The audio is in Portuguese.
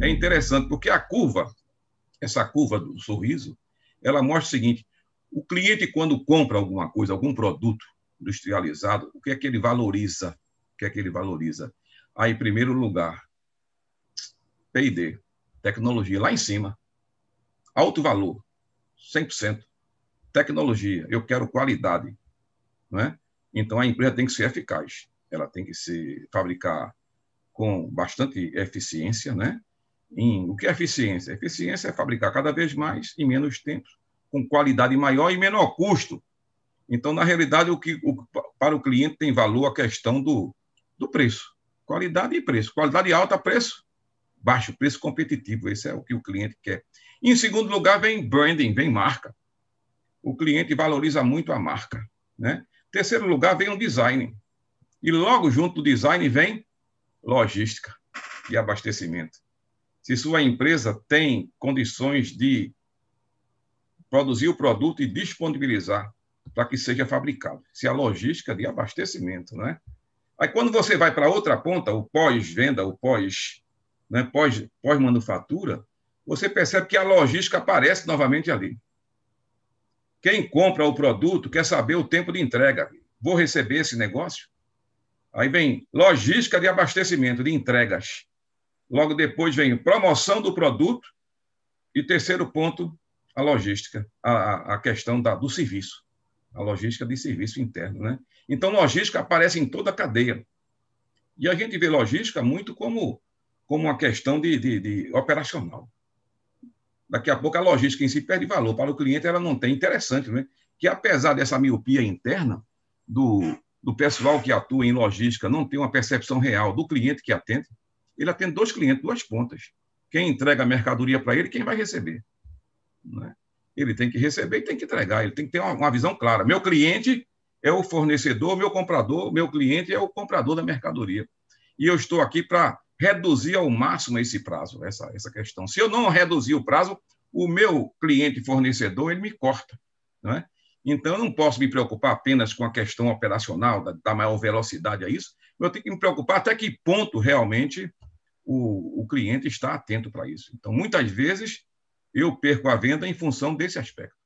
é interessante, porque a curva, essa curva do sorriso, ela mostra o seguinte: o cliente, quando compra alguma coisa, algum produto industrializado, o que é que ele valoriza? O que é que ele valoriza? Aí, em primeiro lugar, PD, tecnologia, lá em cima. Alto valor, 100%. Tecnologia, eu quero qualidade. Não é? Então, a empresa tem que ser eficaz. Ela tem que se fabricar com bastante eficiência, né? em o que é eficiência? Eficiência é fabricar cada vez mais em menos tempo, com qualidade maior e menor custo. Então, na realidade, o que o, para o cliente tem valor a questão do, do preço. Qualidade e preço. Qualidade alta, preço baixo, preço competitivo. Esse é o que o cliente quer. E, em segundo lugar, vem branding, vem marca. O cliente valoriza muito a marca. Né? Terceiro lugar, vem o design. E logo junto do design vem logística e abastecimento se sua empresa tem condições de produzir o produto e disponibilizar para que seja fabricado. Se é a logística de abastecimento, né? Aí quando você vai para outra ponta, o pós-venda, o pós, né, pós, pós-manufatura, você percebe que a logística aparece novamente ali. Quem compra o produto quer saber o tempo de entrega. Vou receber esse negócio? Aí vem logística de abastecimento, de entregas. Logo depois vem promoção do produto. E terceiro ponto, a logística, a, a questão da, do serviço, a logística de serviço interno. Né? Então, logística aparece em toda a cadeia. E a gente vê logística muito como, como uma questão de, de, de operacional. Daqui a pouco a logística em si perde valor. Para o cliente, ela não tem. Interessante, né? que apesar dessa miopia interna do, do pessoal que atua em logística, não tem uma percepção real do cliente que atende, ele atende dois clientes, duas pontas. Quem entrega a mercadoria para ele, quem vai receber. Né? Ele tem que receber e tem que entregar, ele tem que ter uma, uma visão clara. Meu cliente é o fornecedor, meu comprador, meu cliente é o comprador da mercadoria. E eu estou aqui para reduzir ao máximo esse prazo, essa, essa questão. Se eu não reduzir o prazo, o meu cliente fornecedor ele me corta. É? Então, eu não posso me preocupar apenas com a questão operacional, da, da maior velocidade a isso. Eu tenho que me preocupar até que ponto realmente o, o cliente está atento para isso. Então, muitas vezes, eu perco a venda em função desse aspecto.